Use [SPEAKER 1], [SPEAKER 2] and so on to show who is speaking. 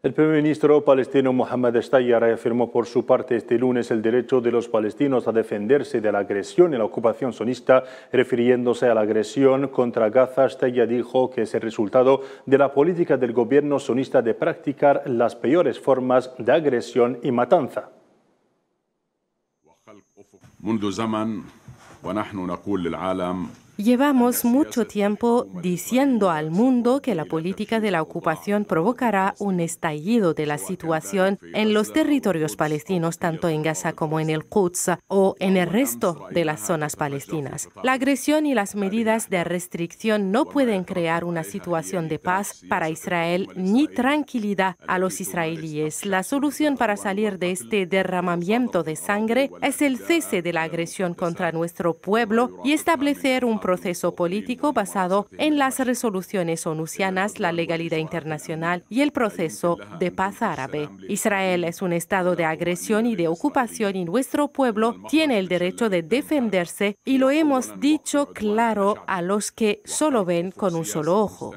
[SPEAKER 1] El primer ministro palestino Mohamed Estalla reafirmó por su parte este lunes el derecho de los palestinos a defenderse de la agresión y la ocupación sonista, refiriéndose a la agresión contra Gaza. Estalla dijo que es el resultado de la política del gobierno sonista de practicar las peores formas de agresión y matanza.
[SPEAKER 2] Llevamos mucho tiempo diciendo al mundo que la política de la ocupación provocará un estallido de la situación en los territorios palestinos, tanto en Gaza como en el Quds o en el resto de las zonas palestinas. La agresión y las medidas de restricción no pueden crear una situación de paz para Israel ni tranquilidad a los israelíes. La solución para salir de este derramamiento de sangre es el cese de la agresión contra nuestro pueblo y establecer un proceso político basado en las resoluciones onusianas, la legalidad internacional y el proceso de paz árabe. Israel es un estado de agresión y de ocupación y nuestro pueblo tiene el derecho de defenderse y lo hemos dicho claro a los que solo ven con un solo
[SPEAKER 3] ojo.